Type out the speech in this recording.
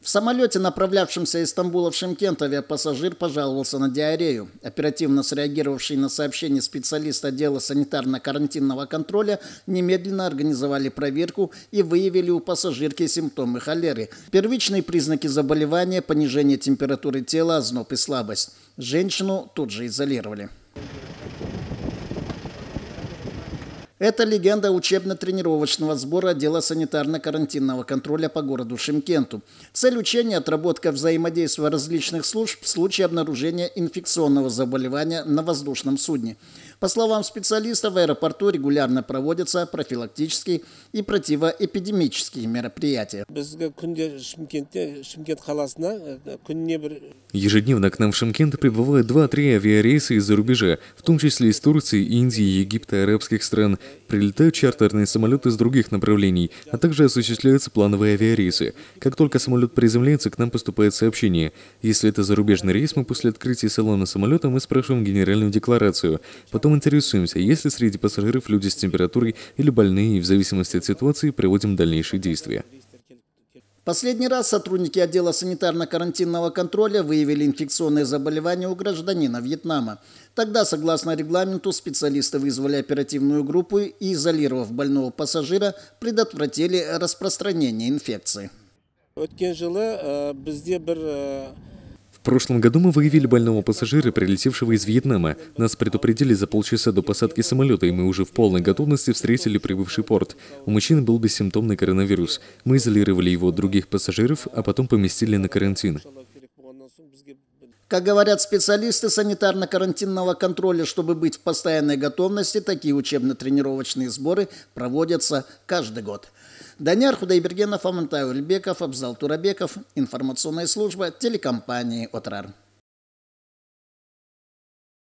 В самолете, направлявшемся из Стамбула в Шимкент, авиапассажир пожаловался на диарею. Оперативно среагировавший на сообщение специалист отдела санитарно-карантинного контроля немедленно организовали проверку и выявили у пассажирки симптомы холеры. Первичные признаки заболевания – понижение температуры тела, озноб и слабость. Женщину тут же изолировали. Это легенда учебно-тренировочного сбора отдела санитарно-карантинного контроля по городу Шимкенту. Цель учения – отработка взаимодействия различных служб в случае обнаружения инфекционного заболевания на воздушном судне. По словам специалистов, в аэропорту регулярно проводятся профилактические и противоэпидемические мероприятия. Ежедневно к нам в Шимкент прибывают 2-3 авиарейса из-за рубежа, в том числе из Турции, Индии, Египта, арабских стран – Прилетают чартерные самолеты из других направлений, а также осуществляются плановые авиарейсы. Как только самолет приземляется, к нам поступает сообщение. Если это зарубежный рейс, мы после открытия салона самолета мы спрашиваем генеральную декларацию. Потом интересуемся, есть ли среди пассажиров люди с температурой или больные, и в зависимости от ситуации проводим дальнейшие действия. Последний раз сотрудники отдела санитарно-карантинного контроля выявили инфекционные заболевания у гражданина Вьетнама. Тогда, согласно регламенту, специалисты вызвали оперативную группу и, изолировав больного пассажира, предотвратили распространение инфекции. В прошлом году мы выявили больного пассажира, прилетевшего из Вьетнама. Нас предупредили за полчаса до посадки самолета, и мы уже в полной готовности встретили прибывший порт. У мужчины был бессимптомный коронавирус. Мы изолировали его от других пассажиров, а потом поместили на карантин. Как говорят специалисты санитарно-карантинного контроля, чтобы быть в постоянной готовности, такие учебно-тренировочные сборы проводятся каждый год. Даняр Худайбергенов, Амантай Ульбеков, Абзал Турабеков, информационная служба телекомпании «Отрар».